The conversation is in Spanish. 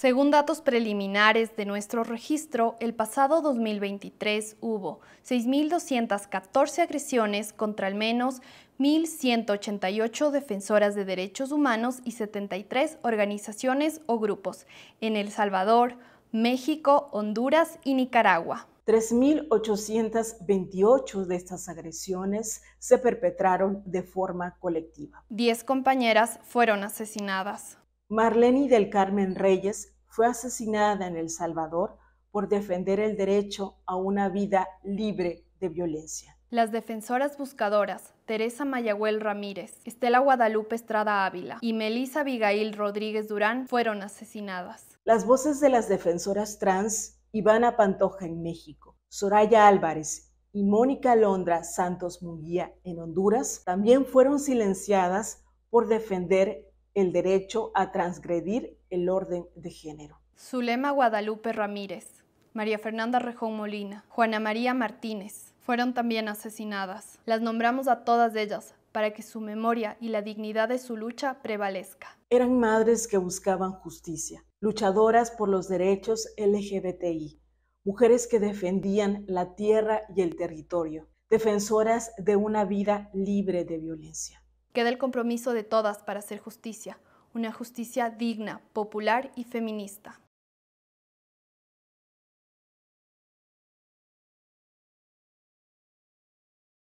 Según datos preliminares de nuestro registro, el pasado 2023 hubo 6.214 agresiones contra al menos 1.188 defensoras de derechos humanos y 73 organizaciones o grupos en El Salvador, México, Honduras y Nicaragua. 3.828 de estas agresiones se perpetraron de forma colectiva. 10 compañeras fueron asesinadas. Marlene del Carmen Reyes fue asesinada en El Salvador por defender el derecho a una vida libre de violencia. Las defensoras buscadoras Teresa Mayagüel Ramírez, Estela Guadalupe Estrada Ávila y Melissa Abigail Rodríguez Durán fueron asesinadas. Las voces de las defensoras trans Ivana Pantoja en México, Soraya Álvarez y Mónica Londra Santos Munguía en Honduras también fueron silenciadas por defender el derecho a transgredir el orden de género. Zulema Guadalupe Ramírez, María Fernanda Rejón Molina, Juana María Martínez fueron también asesinadas. Las nombramos a todas ellas para que su memoria y la dignidad de su lucha prevalezca. Eran madres que buscaban justicia, luchadoras por los derechos LGBTI, mujeres que defendían la tierra y el territorio, defensoras de una vida libre de violencia. Queda el compromiso de todas para hacer justicia, una justicia digna, popular y feminista.